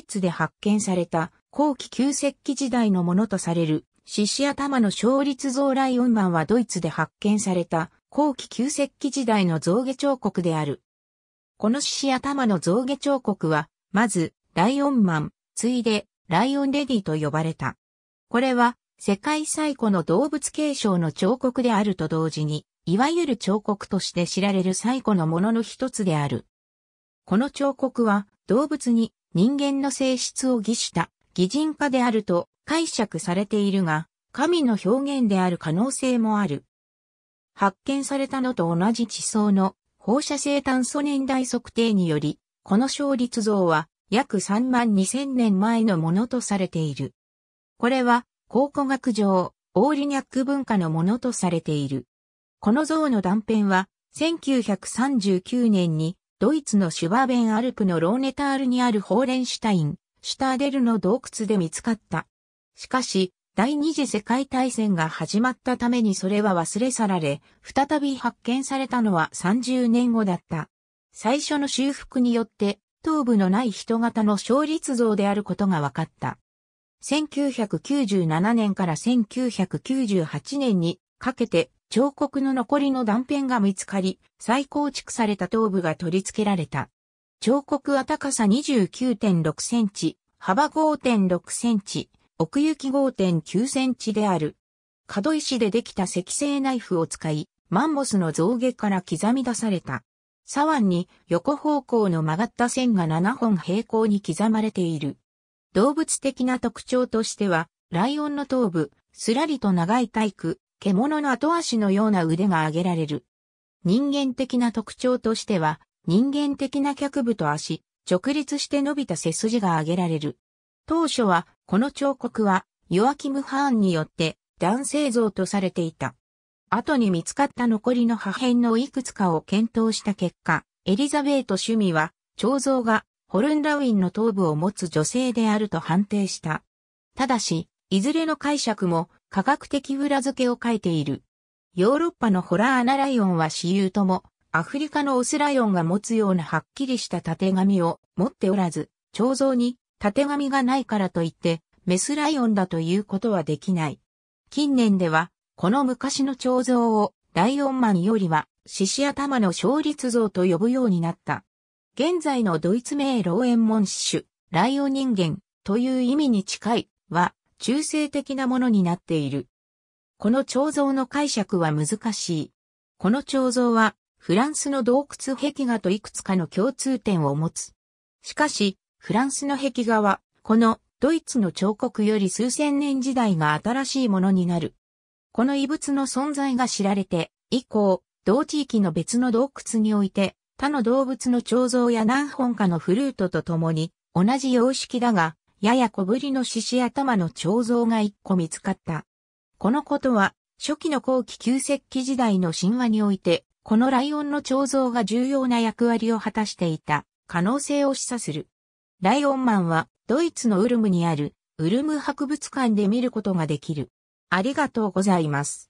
イツで発見された後期旧石器時代のものとされる獅子頭の勝率像ライオンマンはドイツで発見された後期旧石器時代の象牙彫刻である。この獅子頭の象牙彫刻は、まずライオンマン、ついでライオンレディと呼ばれた。これは世界最古の動物継承の彫刻であると同時に、いわゆる彫刻として知られる最古のものの一つである。この彫刻は動物に人間の性質を偽した擬人化であると解釈されているが、神の表現である可能性もある。発見されたのと同じ地層の放射性炭素年代測定により、この勝率像は約3万2000年前のものとされている。これは考古学上、オーリニャック文化のものとされている。この像の断片は1939年にドイツのシュバーベンアルプのローネタールにあるホーレンシュタイン、シュターデルの洞窟で見つかった。しかし、第二次世界大戦が始まったためにそれは忘れ去られ、再び発見されたのは30年後だった。最初の修復によって、頭部のない人型の勝率像であることが分かった。1997年から1998年にかけて彫刻の残りの断片が見つかり、再構築された頭部が取り付けられた。彫刻は高さ29.6センチ、幅5.6センチ、奥行き5.9センチである。角石でできた石製ナイフを使い、マンモスの象牙から刻み出された。左腕に横方向の曲がった線が7本平行に刻まれている。動物的な特徴としては、ライオンの頭部、すらりと長い体育、獣の後足のような腕が挙げられる。人間的な特徴としては、人間的な脚部と足、直立して伸びた背筋が挙げられる。当初は、この彫刻は、ヨアキム・ハーンによって男性像とされていた。後に見つかった残りの破片のいくつかを検討した結果、エリザベート趣味は、彫像がホルンラウィンの頭部を持つ女性であると判定した。ただし、いずれの解釈も科学的裏付けを書いている。ヨーロッパのホラーアナライオンは私有とも、アフリカのオスライオンが持つようなはっきりした縦紙を持っておらず、彫像に縦紙がないからといって、メスライオンだということはできない。近年では、この昔の彫像を、ライオンマンよりは、獅子頭の勝率像と呼ぶようになった。現在のドイツ名老円門種、ライオン人間という意味に近いは、中性的なものになっている。この彫像の解釈は難しい。この彫像はフランスの洞窟壁画といくつかの共通点を持つ。しかし、フランスの壁画は、このドイツの彫刻より数千年時代が新しいものになる。この遺物の存在が知られて、以降、同地域の別の洞窟において、他の動物の彫像や何本かのフルートと共に、同じ様式だが、やや小ぶりの獅子頭の彫像が一個見つかった。このことは、初期の後期旧石器時代の神話において、このライオンの彫像が重要な役割を果たしていた可能性を示唆する。ライオンマンはドイツのウルムにあるウルム博物館で見ることができる。ありがとうございます。